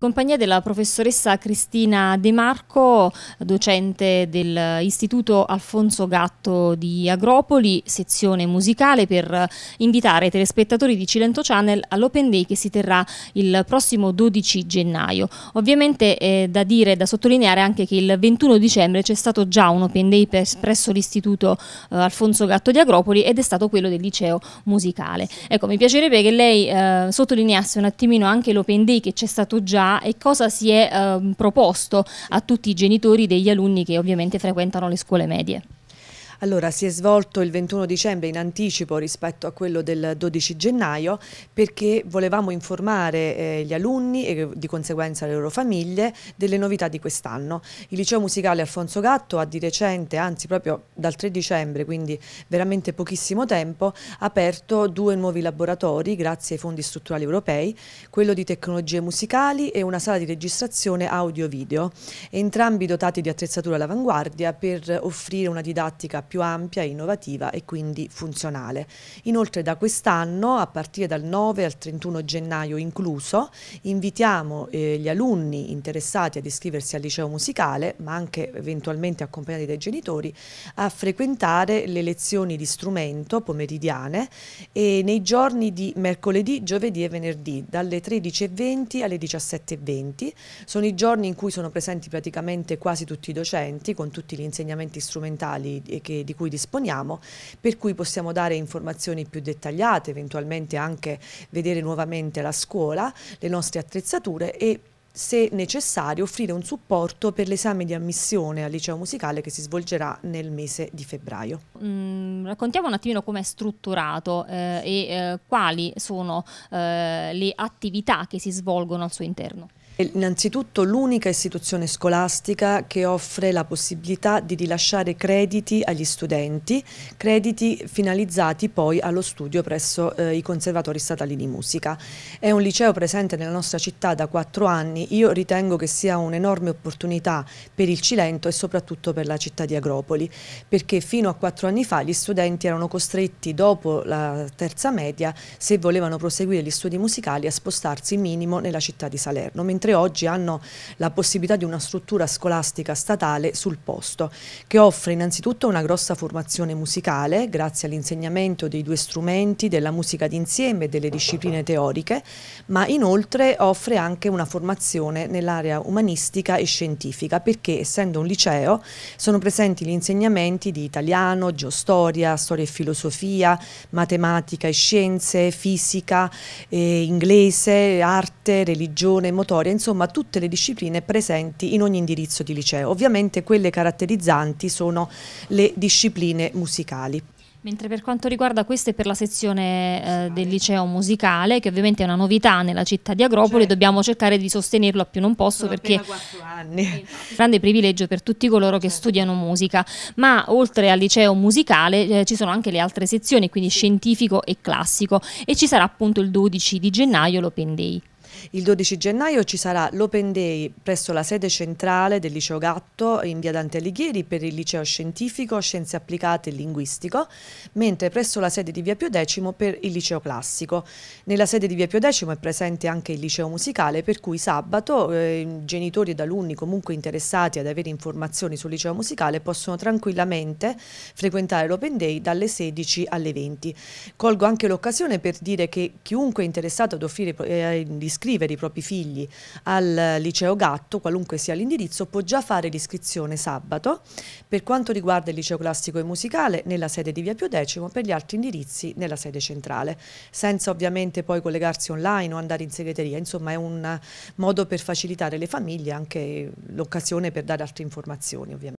compagnia della professoressa Cristina De Marco, docente dell'Istituto Alfonso Gatto di Agropoli, sezione musicale, per invitare i telespettatori di Cilento Channel all'Open Day che si terrà il prossimo 12 gennaio. Ovviamente è eh, da dire, da sottolineare anche che il 21 dicembre c'è stato già un Open Day presso l'Istituto eh, Alfonso Gatto di Agropoli ed è stato quello del liceo musicale. Ecco, mi piacerebbe che lei eh, sottolineasse un attimino anche l'Open Day che c'è stato già e cosa si è eh, proposto a tutti i genitori degli alunni che ovviamente frequentano le scuole medie. Allora, si è svolto il 21 dicembre in anticipo rispetto a quello del 12 gennaio perché volevamo informare eh, gli alunni e di conseguenza le loro famiglie delle novità di quest'anno. Il liceo musicale Alfonso Gatto ha di recente, anzi proprio dal 3 dicembre, quindi veramente pochissimo tempo, aperto due nuovi laboratori grazie ai fondi strutturali europei, quello di tecnologie musicali e una sala di registrazione audio-video, entrambi dotati di attrezzatura all'avanguardia per offrire una didattica più ampia, innovativa e quindi funzionale. Inoltre da quest'anno, a partire dal 9 al 31 gennaio incluso, invitiamo eh, gli alunni interessati ad iscriversi al liceo musicale, ma anche eventualmente accompagnati dai genitori, a frequentare le lezioni di strumento pomeridiane e nei giorni di mercoledì, giovedì e venerdì, dalle 13.20 alle 17.20. Sono i giorni in cui sono presenti praticamente quasi tutti i docenti, con tutti gli insegnamenti strumentali eh, che di cui disponiamo, per cui possiamo dare informazioni più dettagliate, eventualmente anche vedere nuovamente la scuola, le nostre attrezzature e se necessario offrire un supporto per l'esame di ammissione al liceo musicale che si svolgerà nel mese di febbraio. Mm, raccontiamo un attimino come è strutturato eh, e eh, quali sono eh, le attività che si svolgono al suo interno. Innanzitutto l'unica istituzione scolastica che offre la possibilità di rilasciare crediti agli studenti, crediti finalizzati poi allo studio presso eh, i conservatori statali di musica. È un liceo presente nella nostra città da quattro anni, io ritengo che sia un'enorme opportunità per il Cilento e soprattutto per la città di Agropoli, perché fino a quattro anni fa gli studenti erano costretti dopo la terza media, se volevano proseguire gli studi musicali, a spostarsi minimo nella città di Salerno, mentre mentre oggi hanno la possibilità di una struttura scolastica statale sul posto, che offre innanzitutto una grossa formazione musicale, grazie all'insegnamento dei due strumenti, della musica d'insieme e delle discipline teoriche, ma inoltre offre anche una formazione nell'area umanistica e scientifica, perché essendo un liceo sono presenti gli insegnamenti di italiano, geostoria, storia e filosofia, matematica e scienze, fisica, eh, inglese, arte, religione, motoria, insomma tutte le discipline presenti in ogni indirizzo di liceo. Ovviamente quelle caratterizzanti sono le discipline musicali. Mentre per quanto riguarda questa è per la sezione eh, del liceo musicale, che ovviamente è una novità nella città di Agropoli, certo. dobbiamo cercare di sostenerlo a più non posso Sono perché è un grande privilegio per tutti coloro che certo. studiano musica, ma oltre al liceo musicale eh, ci sono anche le altre sezioni, quindi sì. scientifico e classico e ci sarà appunto il 12 di gennaio l'Open Day. Il 12 gennaio ci sarà l'Open Day presso la sede centrale del Liceo Gatto in via Dante Alighieri per il Liceo Scientifico, Scienze Applicate e Linguistico, mentre presso la sede di via Pio X per il Liceo Classico. Nella sede di via Pio X è presente anche il Liceo Musicale per cui sabato eh, genitori ed alunni comunque interessati ad avere informazioni sul Liceo Musicale possono tranquillamente frequentare l'Open Day dalle 16 alle 20. Colgo anche l'occasione per dire che chiunque è interessato ad offrire eh, di iscriversi iscrivere i propri figli al liceo Gatto, qualunque sia l'indirizzo, può già fare l'iscrizione sabato per quanto riguarda il liceo classico e musicale nella sede di Via Pio X, per gli altri indirizzi nella sede centrale, senza ovviamente poi collegarsi online o andare in segreteria, insomma è un modo per facilitare le famiglie anche l'occasione per dare altre informazioni ovviamente.